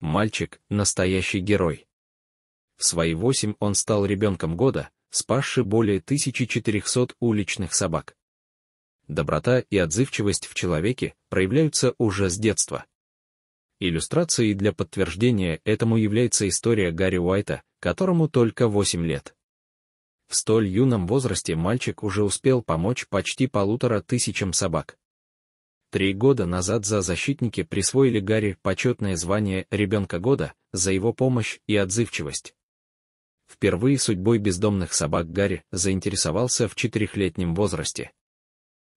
Мальчик – настоящий герой. В свои восемь он стал ребенком года, спасший более 1400 уличных собак. Доброта и отзывчивость в человеке проявляются уже с детства. Иллюстрацией для подтверждения этому является история Гарри Уайта, которому только 8 лет. В столь юном возрасте мальчик уже успел помочь почти полутора тысячам собак. Три года назад за защитники присвоили Гарри почетное звание «Ребенка года» за его помощь и отзывчивость. Впервые судьбой бездомных собак Гарри заинтересовался в четырехлетнем возрасте.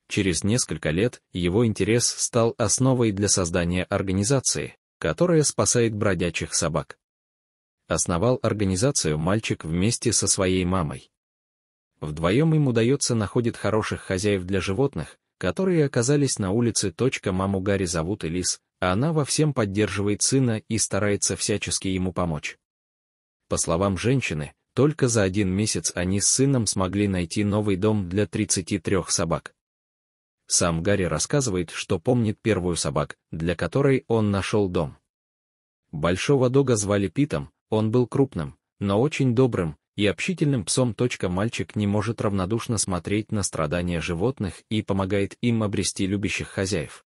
Через несколько лет его интерес стал основой для создания организации, которая спасает бродячих собак. Основал организацию мальчик вместе со своей мамой. Вдвоем им удается находит хороших хозяев для животных, которые оказались на улице. Маму Гарри зовут Элис, а она во всем поддерживает сына и старается всячески ему помочь. По словам женщины, только за один месяц они с сыном смогли найти новый дом для 33 собак. Сам Гарри рассказывает, что помнит первую собак, для которой он нашел дом. Большого дога звали Питом, он был крупным, но очень добрым, и общительным псом. Мальчик не может равнодушно смотреть на страдания животных и помогает им обрести любящих хозяев.